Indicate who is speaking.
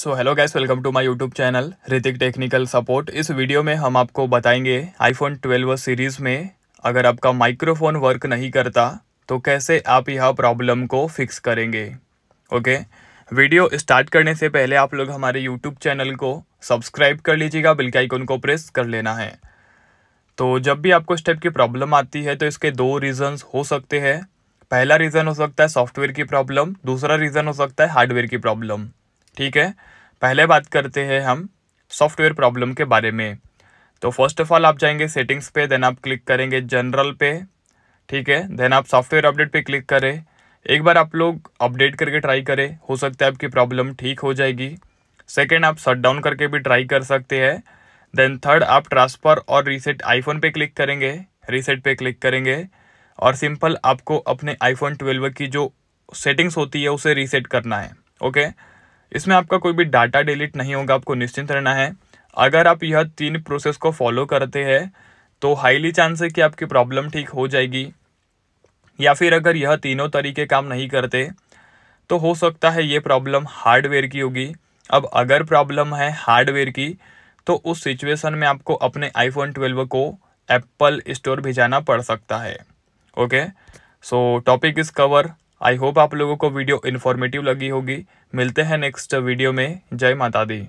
Speaker 1: So hello guys welcome to my YouTube channel Hrithik technical support इस video में हम आपको बताएंगे आईफोन 12 सीरीज़ में अगर आपका माइक्रोफोन वर्क नहीं करता तो कैसे आप यह प्रॉब्लम को फिक्स करेंगे ओके वीडियो स्टार्ट करने से पहले आप लोग हमारे यूट्यूब चैनल को सब्सक्राइब कर लीजिएगा बिल्कुल आइकन को प्रेस कर लेना है तो जब भी आपको इस टाइप की प्रॉब्लम आती है तो इसके दो रीज़न्स हो सकते हैं पहला रीज़न हो सकता है सॉफ्टवेयर की प्रॉब्लम दूसरा रीज़न हो सकता है हार्डवेयर की प्रॉब्लम ठीक है पहले बात करते हैं हम सॉफ्टवेयर प्रॉब्लम के बारे में तो फर्स्ट ऑफ ऑल आप जाएंगे सेटिंग्स पे देन आप क्लिक करेंगे जनरल पे ठीक है देन आप सॉफ्टवेयर अपडेट पे क्लिक करें एक बार आप लोग अपडेट करके ट्राई करें हो सकता है आपकी प्रॉब्लम ठीक हो जाएगी सेकेंड आप शट डाउन करके भी ट्राई कर सकते हैं देन थर्ड आप ट्रांसफ़र और रीसेट आईफोन पे क्लिक करेंगे रीसेट पे क्लिक करेंगे और सिंपल आपको अपने आईफोन ट्वेल्व की जो सेटिंग्स होती है उसे रीसेट करना है ओके okay? इसमें आपका कोई भी डाटा डिलीट नहीं होगा आपको निश्चिंत रहना है अगर आप यह तीन प्रोसेस को फॉलो करते हैं तो हाईली चांस है कि आपकी प्रॉब्लम ठीक हो जाएगी या फिर अगर यह तीनों तरीके काम नहीं करते तो हो सकता है ये प्रॉब्लम हार्डवेयर की होगी अब अगर प्रॉब्लम है हार्डवेयर की तो उस सिचुएशन में आपको अपने आईफोन 12 को एप्पल स्टोर भिजाना पड़ सकता है okay so topic is cover I hope आप लोगों को वीडियो इन्फॉर्मेटिव लगी होगी मिलते हैं नेक्स्ट वीडियो में जय माता दी